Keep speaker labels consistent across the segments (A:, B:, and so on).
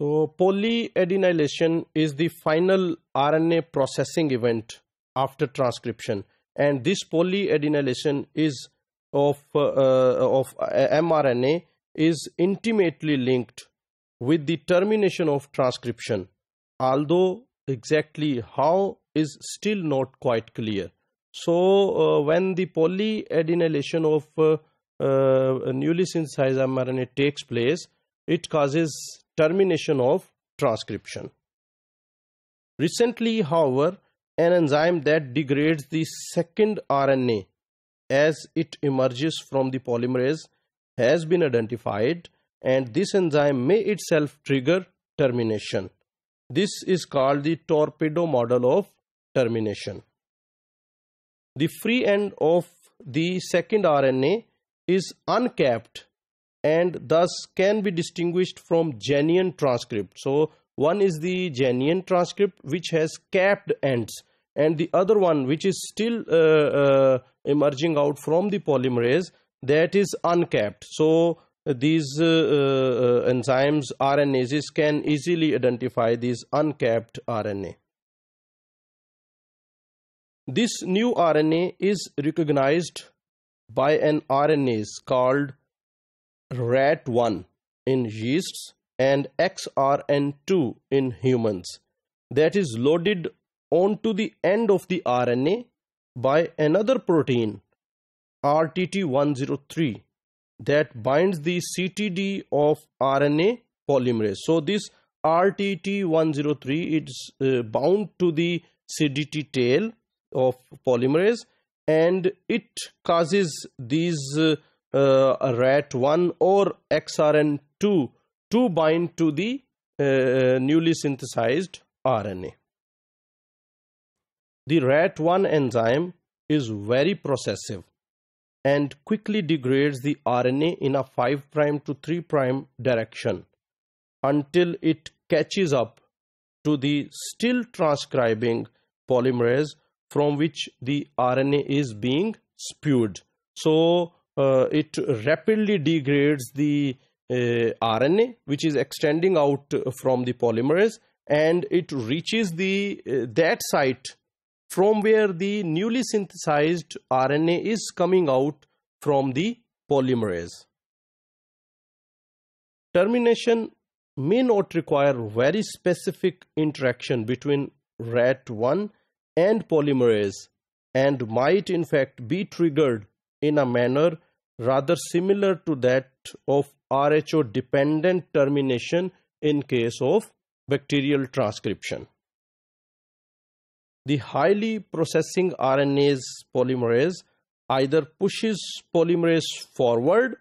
A: So polyadenylation is the final RNA processing event after transcription and this polyadenylation is of, uh, uh, of uh, mRNA is intimately linked with the termination of transcription although exactly how is still not quite clear. So uh, when the polyadenylation of uh, uh, newly synthesized mRNA takes place it causes termination of transcription. Recently, however, an enzyme that degrades the second RNA as it emerges from the polymerase has been identified and this enzyme may itself trigger termination. This is called the torpedo model of termination. The free end of the second RNA is uncapped and thus can be distinguished from genuine transcript. So one is the genuine transcript which has capped ends and the other one which is still uh, uh, emerging out from the polymerase that is uncapped. So these uh, uh enzymes RNases can easily identify these uncapped RNA. This new RNA is recognized by an RNase called RAT1 in yeasts and XRN2 in humans that is loaded onto the end of the RNA by another protein RTT103 that binds the CTD of RNA polymerase. So this RTT103 is uh, bound to the CDT tail of polymerase and it causes these uh, uh, RAT1 or XRN2 to bind to the uh, newly synthesized RNA. The RAT1 enzyme is very processive and quickly degrades the RNA in a 5' to 3' direction until it catches up to the still transcribing polymerase from which the RNA is being spewed. So uh, it rapidly degrades the uh, RNA which is extending out from the polymerase and it reaches the uh, that site from where the newly synthesized RNA is coming out from the polymerase. Termination may not require very specific interaction between RAT1 and polymerase and might in fact be triggered in a manner rather similar to that of RHO dependent termination in case of bacterial transcription. The highly processing RNA's polymerase either pushes polymerase forward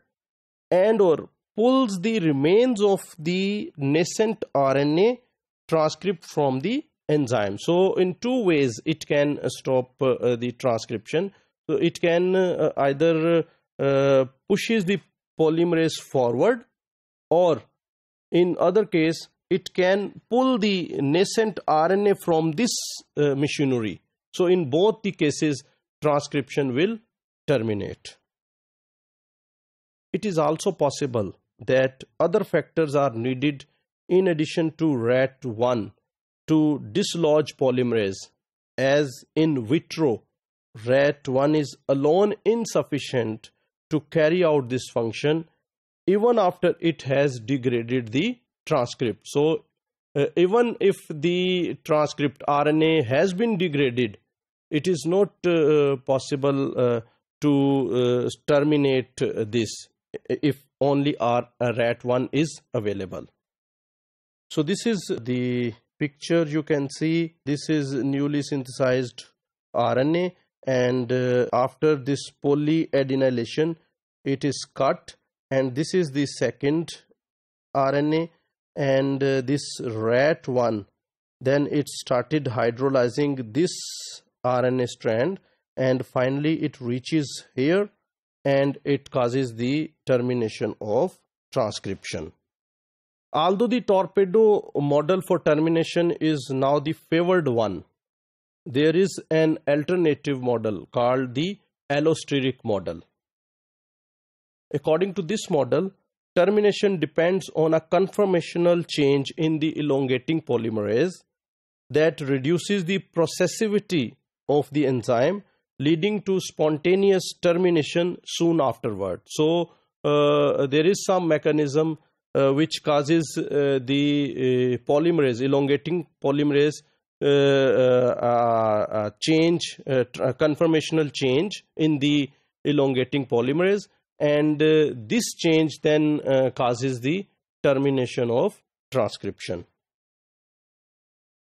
A: and or pulls the remains of the nascent RNA transcript from the enzyme. So in two ways it can stop uh, the transcription so it can uh, either uh, pushes the polymerase forward or in other case it can pull the nascent RNA from this uh, machinery. So in both the cases transcription will terminate. It is also possible that other factors are needed in addition to RAT1 to dislodge polymerase as in vitro Rat 1 is alone insufficient to carry out this function even after it has degraded the transcript. So uh, even if the transcript RNA has been degraded, it is not uh, possible uh, to uh, terminate this if only R RAT1 is available. So this is the picture you can see. This is newly synthesized RNA and uh, after this polyadenylation it is cut and this is the second RNA and uh, this rat one then it started hydrolyzing this RNA strand and finally it reaches here and it causes the termination of transcription. Although the torpedo model for termination is now the favored one there is an alternative model called the allosteric model. According to this model, termination depends on a conformational change in the elongating polymerase that reduces the processivity of the enzyme leading to spontaneous termination soon afterward. So, uh, there is some mechanism uh, which causes uh, the uh, polymerase, elongating polymerase uh, uh, change, conformational change in the elongating polymerase and uh, this change then causes the termination of transcription.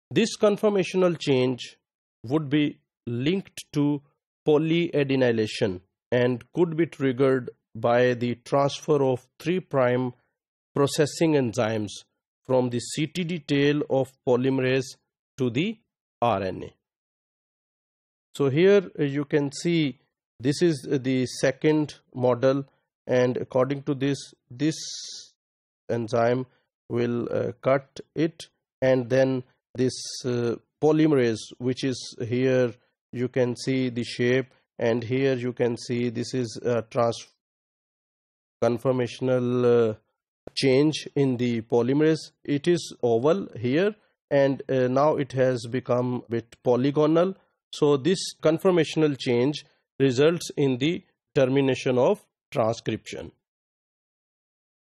A: This conformational change would be linked to polyadenylation and could be triggered by the transfer of 3' processing enzymes from the CTD tail of polymerase to the RNA. So here you can see this is the second model and according to this this enzyme will uh, cut it and then this uh, polymerase which is here you can see the shape and here you can see this is a trans conformational uh, change in the polymerase it is oval here and uh, now it has become a bit polygonal. So this conformational change results in the termination of transcription.